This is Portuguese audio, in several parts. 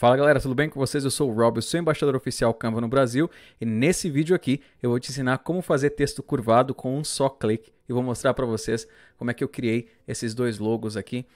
Fala galera, tudo bem com vocês? Eu sou o Rob, eu sou embaixador oficial Canva no Brasil e nesse vídeo aqui eu vou te ensinar como fazer texto curvado com um só clique e vou mostrar para vocês como é que eu criei esses dois logos aqui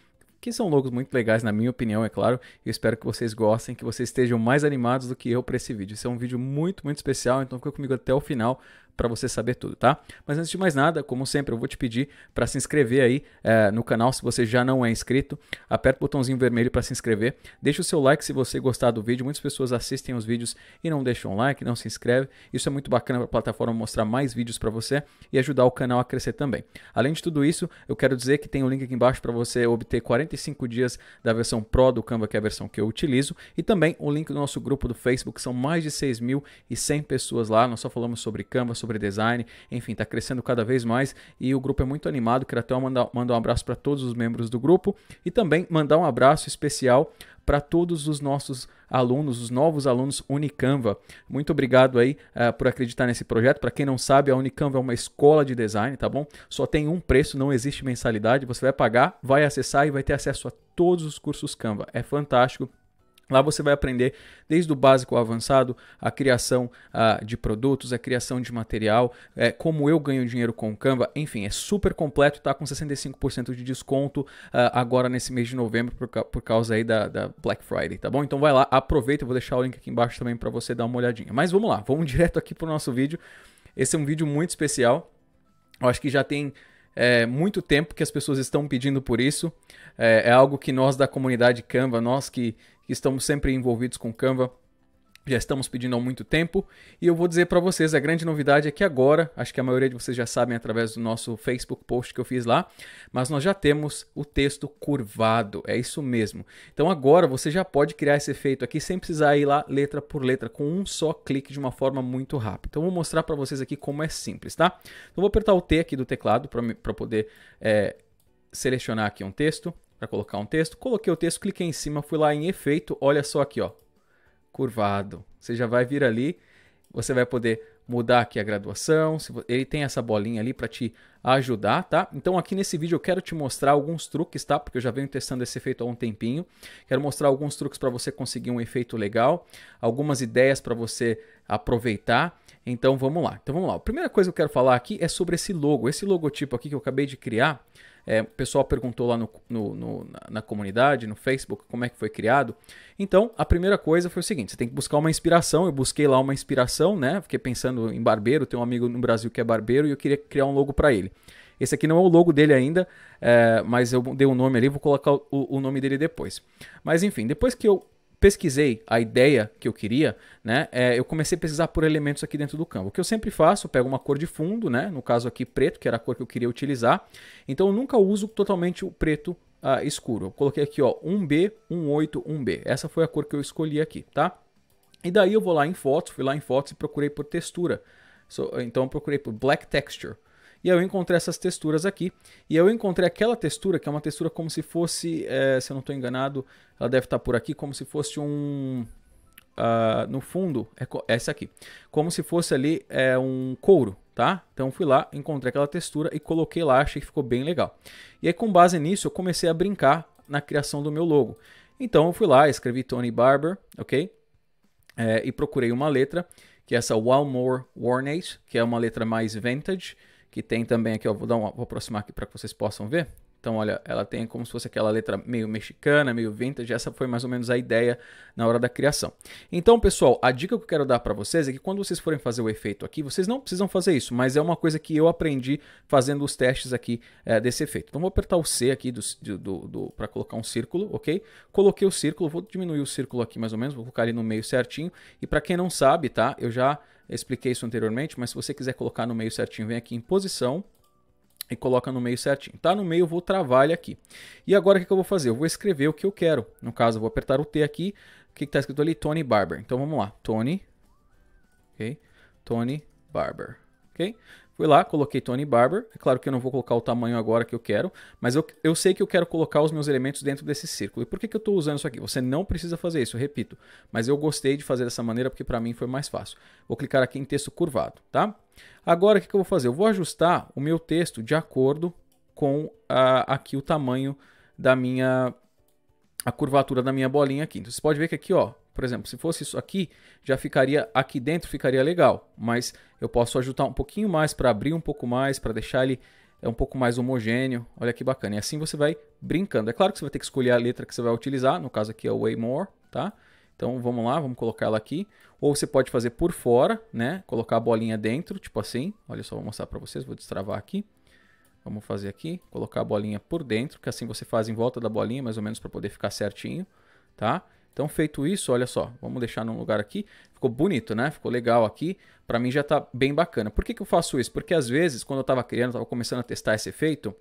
que são logos muito legais, na minha opinião, é claro. Eu espero que vocês gostem, que vocês estejam mais animados do que eu para esse vídeo. Esse é um vídeo muito, muito especial, então fica comigo até o final, para você saber tudo, tá? Mas antes de mais nada, como sempre, eu vou te pedir para se inscrever aí é, no canal se você já não é inscrito. Aperta o botãozinho vermelho para se inscrever. Deixa o seu like se você gostar do vídeo. Muitas pessoas assistem os vídeos e não deixam um like, não se inscreve. Isso é muito bacana para a plataforma mostrar mais vídeos para você e ajudar o canal a crescer também. Além de tudo isso, eu quero dizer que tem o um link aqui embaixo para você obter 45 dias da versão Pro do Canva, que é a versão que eu utilizo, e também o link do nosso grupo do Facebook, são mais de 6.100 pessoas lá. Nós só falamos sobre Canva, sobre design, enfim, está crescendo cada vez mais e o grupo é muito animado. Quero até mandar, mandar um abraço para todos os membros do grupo e também mandar um abraço especial para todos os nossos alunos, os novos alunos Unicamva. Muito obrigado aí uh, por acreditar nesse projeto. Para quem não sabe, a Unicamva é uma escola de design, tá bom? Só tem um preço, não existe mensalidade. Você vai pagar, vai acessar e vai ter acesso a todos os cursos Canva. É fantástico. Lá você vai aprender desde o básico ao avançado, a criação uh, de produtos, a criação de material, é, como eu ganho dinheiro com o Canva, enfim, é super completo, tá com 65% de desconto uh, agora nesse mês de novembro por, por causa aí da, da, Black Friday, tá bom? Então vai lá, aproveita, eu vou deixar o link aqui embaixo também para você dar uma olhadinha. Mas vamos lá, vamos direto aqui pro nosso vídeo. Esse é um vídeo muito especial, eu acho que já tem é, muito tempo que as pessoas estão pedindo por isso. É, é, algo que nós da comunidade Canva, nós que que estamos sempre envolvidos com Canva, já estamos pedindo há muito tempo. E eu vou dizer para vocês, a grande novidade é que agora, acho que a maioria de vocês já sabem através do nosso Facebook post que eu fiz lá, mas nós já temos o texto curvado, é isso mesmo. Então agora você já pode criar esse efeito aqui sem precisar ir lá letra por letra, com um só clique de uma forma muito rápida. Então eu vou mostrar para vocês aqui como é simples, tá? Então vou apertar o T aqui do teclado para poder é, selecionar aqui um texto para colocar um texto. Coloquei o texto, cliquei em cima, fui lá em efeito, olha só aqui, ó. Curvado. Você já vai vir ali, você vai poder mudar aqui a graduação. Ele tem essa bolinha ali para te ajudar, tá? Então aqui nesse vídeo eu quero te mostrar alguns truques, tá? Porque eu já venho testando esse efeito há um tempinho. Quero mostrar alguns truques para você conseguir um efeito legal, algumas ideias para você aproveitar. Então vamos lá. Então vamos lá. A primeira coisa que eu quero falar aqui é sobre esse logo, esse logotipo aqui que eu acabei de criar. É, o pessoal perguntou lá no, no, no, na, na comunidade, no Facebook, como é que foi criado. Então, a primeira coisa foi o seguinte: você tem que buscar uma inspiração. Eu busquei lá uma inspiração, né? Fiquei pensando em barbeiro. Tem um amigo no Brasil que é barbeiro e eu queria criar um logo para ele. Esse aqui não é o logo dele ainda, é, mas eu dei o um nome ali, vou colocar o, o nome dele depois. Mas enfim, depois que eu pesquisei a ideia que eu queria, né, é, eu comecei a pesquisar por elementos aqui dentro do campo. O que eu sempre faço, eu pego uma cor de fundo, né, no caso aqui preto, que era a cor que eu queria utilizar. Então eu nunca uso totalmente o preto ah, escuro. Eu coloquei aqui, ó, 1B, 18, 1B. Essa foi a cor que eu escolhi aqui, tá? E daí eu vou lá em fotos, fui lá em fotos e procurei por textura. So, então eu procurei por black texture. E eu encontrei essas texturas aqui. E eu encontrei aquela textura, que é uma textura como se fosse, é, se eu não estou enganado, ela deve estar tá por aqui, como se fosse um... Uh, no fundo, é essa aqui. Como se fosse ali é, um couro, tá? Então fui lá, encontrei aquela textura e coloquei lá, achei que ficou bem legal. E aí com base nisso eu comecei a brincar na criação do meu logo. Então eu fui lá, escrevi Tony Barber, ok? É, e procurei uma letra, que é essa Walmore Warnate, que é uma letra mais vintage que tem também aqui, ó, vou, dar uma, vou aproximar aqui para que vocês possam ver. Então, olha, ela tem como se fosse aquela letra meio mexicana, meio vintage. Essa foi mais ou menos a ideia na hora da criação. Então, pessoal, a dica que eu quero dar para vocês é que quando vocês forem fazer o efeito aqui, vocês não precisam fazer isso, mas é uma coisa que eu aprendi fazendo os testes aqui é, desse efeito. Então, vou apertar o C aqui do, do, do para colocar um círculo, ok? Coloquei o círculo, vou diminuir o círculo aqui mais ou menos, vou colocar ele no meio certinho. E para quem não sabe, tá? Eu já eu expliquei isso anteriormente, mas se você quiser colocar no meio certinho, vem aqui em posição e coloca no meio certinho. Tá no meio, eu vou travar ele aqui. E agora o que, eu vou fazer? Eu vou escrever o que eu quero. No caso, eu vou apertar o T aqui. O que está escrito ali? Tony Barber. Então vamos lá. Tony. Ok? Tony Barber. Ok? Fui lá, coloquei Tony Barber. É claro que eu não vou colocar o tamanho agora que eu quero, mas eu, eu sei que eu quero colocar os meus elementos dentro desse círculo. E por que, que eu estou usando isso aqui? Você não precisa fazer isso, repito. Mas eu gostei de fazer dessa maneira porque para mim foi mais fácil. Vou clicar aqui em texto curvado, tá? Agora o que, que eu vou fazer? Eu vou ajustar o meu texto de acordo com a, aqui o tamanho da minha... a curvatura da minha bolinha aqui. Então você pode ver que aqui, ó, por exemplo, se fosse isso aqui, já ficaria aqui dentro, ficaria legal. Mas eu posso ajustar um pouquinho mais para abrir um pouco mais, para deixar ele é um pouco mais homogêneo. Olha que bacana. E assim você vai brincando. É claro que você vai ter que escolher a letra que você vai utilizar. No caso aqui é o Way More, tá? Então vamos lá, vamos colocar ela aqui. Ou você pode fazer por fora, né? Colocar a bolinha dentro, tipo assim. Olha só, vou mostrar para vocês, vou destravar aqui. Vamos fazer aqui, colocar a bolinha por dentro, que assim você faz em volta da bolinha, mais ou menos para poder ficar certinho, tá? Então, feito isso, olha só, vamos deixar num lugar aqui. Ficou bonito, né? Ficou legal aqui. Para mim já está bem bacana. Por que, que eu faço isso? Porque às vezes, quando eu estava criando, estava começando a testar esse efeito,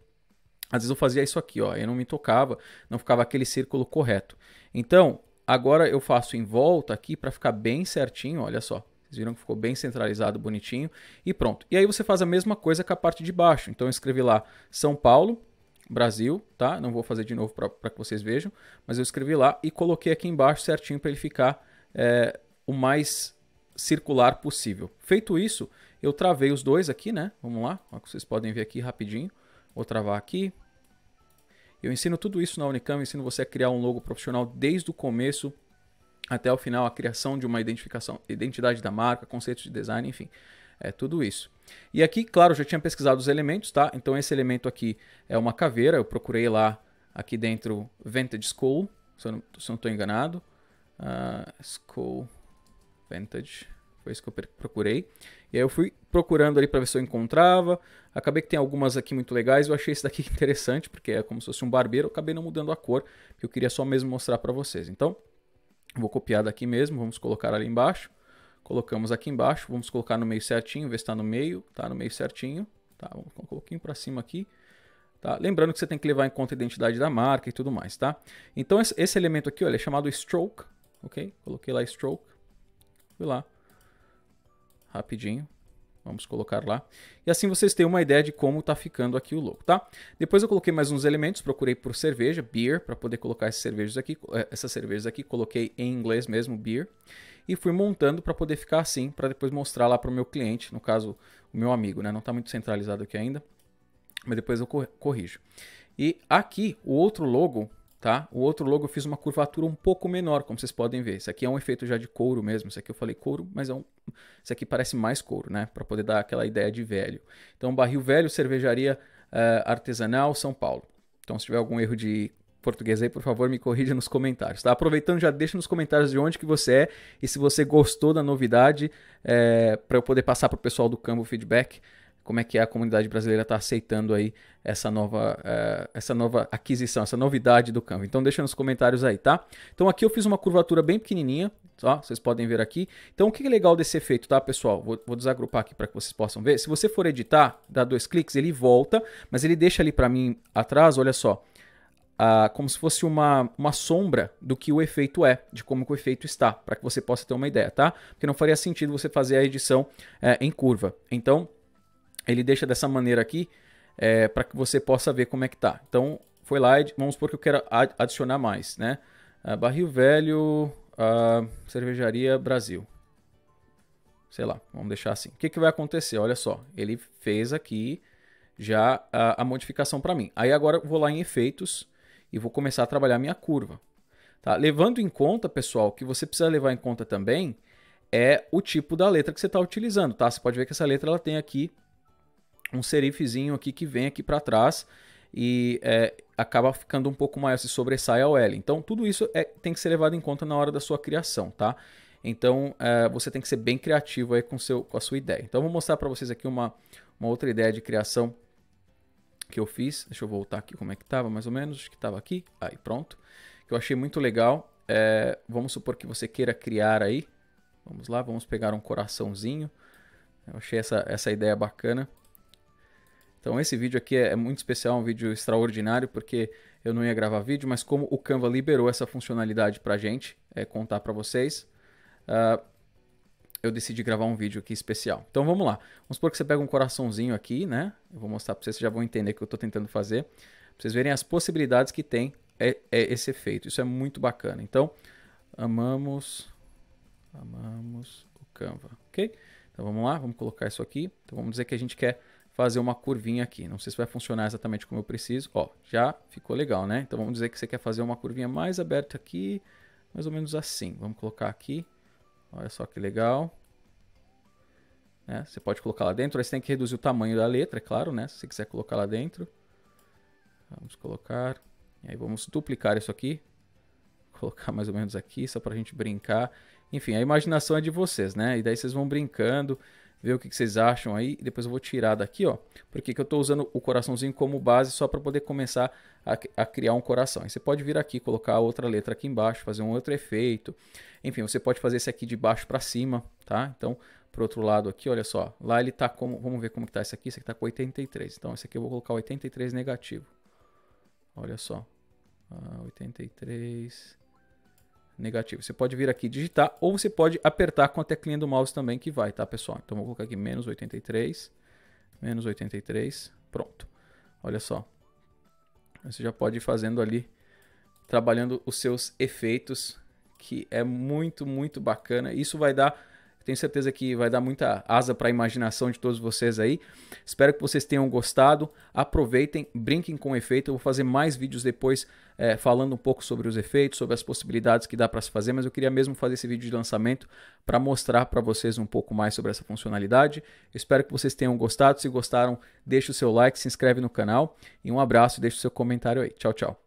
às vezes eu fazia isso aqui, ó. Eu não me tocava, não ficava aquele círculo correto. Então, agora eu faço em volta aqui para ficar bem certinho, olha só. Vocês viram que ficou bem centralizado, bonitinho. E pronto. E aí você faz a mesma coisa com a parte de baixo. Então, eu escrevi lá São Paulo Brasil, tá? Não vou fazer de novo para que vocês vejam, mas eu escrevi lá e coloquei aqui embaixo certinho para ele ficar é, o mais circular possível. Feito isso, eu travei os dois aqui, né? Vamos lá, vocês podem ver aqui rapidinho. Vou travar aqui. Eu ensino tudo isso na Unicamp, ensino você a criar um logo profissional desde o começo até o final, a criação de uma identificação, identidade da marca, conceitos de design, enfim é tudo isso. E aqui, claro, eu já tinha pesquisado os elementos, tá? Então esse elemento aqui é uma caveira, eu procurei lá aqui dentro Vintage School, se eu não estou enganado. Uh, ah, school Vintage, foi isso que eu procurei. E aí eu fui procurando ali para ver se eu encontrava. Acabei que tem algumas aqui muito legais, eu achei esse daqui interessante, porque é como se fosse um barbeiro, eu acabei não mudando a cor, que eu queria só mesmo mostrar para vocês. Então, vou copiar daqui mesmo, vamos colocar ali embaixo colocamos aqui embaixo, vamos colocar no meio certinho, ver se está no meio, tá no meio certinho, tá? Vamos colocar um pouquinho para cima aqui, tá? Lembrando que você tem que levar em conta a identidade da marca e tudo mais, tá? Então esse elemento aqui, olha, é chamado stroke, ok? Coloquei lá stroke, fui lá, rapidinho, Vamos colocar lá. E assim vocês têm uma ideia de como está ficando aqui o logo, tá? Depois eu coloquei mais uns elementos, procurei por cerveja, beer, para poder colocar essas cervejas aqui, eh, essas cervejas aqui, coloquei em inglês mesmo, beer, e fui montando para poder ficar assim, para depois mostrar lá para o meu cliente, no caso, o meu amigo, né? Não está muito centralizado aqui ainda, mas depois eu corrijo. E aqui, o outro logo tá? O outro logo eu fiz uma curvatura um pouco menor, como vocês podem ver. Isso aqui é um efeito já de couro mesmo. Isso aqui eu falei couro, mas é um... Isso aqui parece mais couro, né? Para poder dar aquela ideia de velho. Então, barril velho, cervejaria uh, artesanal, São Paulo. Então, se tiver algum erro de português aí, por favor, me corrija nos comentários, tá? Aproveitando, já deixa nos comentários de onde que você é e se você gostou da novidade, é, eh, para eu poder passar para o pessoal do Cambo feedback como é que a comunidade brasileira está aceitando aí essa nova, uh, essa nova aquisição, essa novidade do Canva. Então deixa nos comentários aí, tá? Então aqui eu fiz uma curvatura bem pequenininha, só Vocês podem ver aqui. Então o que é legal desse efeito, tá, pessoal? Vou, vou desagrupar aqui para que vocês possam ver. Se você for editar, dá dois cliques, ele volta, mas ele deixa ali para mim atrás, olha só, como se fosse uma, uma sombra do que o efeito é, de como o efeito está, para que você possa ter uma ideia, tá? Porque não faria sentido você fazer a edição eh, em curva. Então ele deixa dessa maneira aqui é, para que você possa ver como é que tá. Então, foi lá e vamos supor que eu quero adicionar mais, né? Ah, barril velho, ah, cervejaria Brasil. Sei lá, vamos deixar assim. O que, que vai acontecer? Olha só, ele fez aqui já a, a modificação para mim. Aí agora eu vou lá em efeitos e vou começar a trabalhar minha curva. Tá? Levando em conta, pessoal, que você precisa levar em conta também é o tipo da letra que você está utilizando, tá? Você pode ver que essa letra ela tem aqui um serifzinho aqui que vem aqui para trás e é, acaba ficando um pouco maior, se sobressai ao L. Então, tudo isso é, tem que ser levado em conta na hora da sua criação, tá? Então, é, você tem que ser bem criativo aí com, seu, com a sua ideia. Então, eu vou mostrar para vocês aqui uma, uma outra ideia de criação que eu fiz. Deixa eu voltar aqui como é que estava, mais ou menos. Acho que estava aqui. Aí, pronto. Que eu achei muito legal. É, vamos supor que você queira criar aí. Vamos lá, vamos pegar um coraçãozinho. Eu achei essa, essa ideia bacana. Então esse vídeo aqui é, é muito especial, é um vídeo extraordinário, porque eu não ia gravar vídeo, mas como o Canva liberou essa funcionalidade pra gente, é, contar para vocês, uh, eu decidi gravar um vídeo aqui especial. Então vamos lá. Vamos supor que você pega um coraçãozinho aqui, né? Eu vou mostrar pra vocês, vocês já vão entender o que eu tô tentando fazer. Pra vocês verem as possibilidades que tem é, é esse efeito. Isso é muito bacana. Então, amamos, amamos o Canva, ok? Então vamos lá, vamos colocar isso aqui. Então vamos dizer que a gente quer fazer uma curvinha aqui. Não sei se vai funcionar exatamente como eu preciso. Ó, já ficou legal, né? Então vamos dizer que você quer fazer uma curvinha mais aberta aqui, mais ou menos assim. Vamos colocar aqui. Olha só que legal. Né? você pode colocar lá dentro. Aí você tem que reduzir o tamanho da letra, é claro, né? Se você quiser colocar lá dentro. Vamos colocar. E aí vamos duplicar isso aqui. Colocar mais ou menos aqui, só para a gente brincar. Enfim, a imaginação é de vocês, né? E daí vocês vão brincando ver o que, vocês acham aí. Depois eu vou tirar daqui, ó, porque que eu estou usando o coraçãozinho como base só para poder começar a, a, criar um coração. E você pode vir aqui, colocar outra letra aqui embaixo, fazer um outro efeito. Enfim, você pode fazer esse aqui de baixo para cima, tá? Então, para outro lado aqui, olha só. Lá ele está como... Vamos ver como está esse aqui. Esse aqui está com 83. Então, esse aqui eu vou colocar 83 negativo. Olha só. Ah, 83 negativo. Você pode vir aqui digitar ou você pode apertar com a teclinha do mouse também que vai, tá, pessoal? Então vou colocar aqui menos 83, menos 83, pronto. Olha só. Você já pode ir fazendo ali, trabalhando os seus efeitos, que é muito, muito bacana. Isso vai dar tenho certeza que vai dar muita asa para a imaginação de todos vocês aí. Espero que vocês tenham gostado. Aproveitem, brinquem com o efeito. Eu vou fazer mais vídeos depois é, falando um pouco sobre os efeitos, sobre as possibilidades que dá para se fazer, mas eu queria mesmo fazer esse vídeo de lançamento para mostrar para vocês um pouco mais sobre essa funcionalidade. Espero que vocês tenham gostado. Se gostaram, deixe o seu like, se inscreve no canal e um abraço e deixe o seu comentário aí. Tchau, tchau.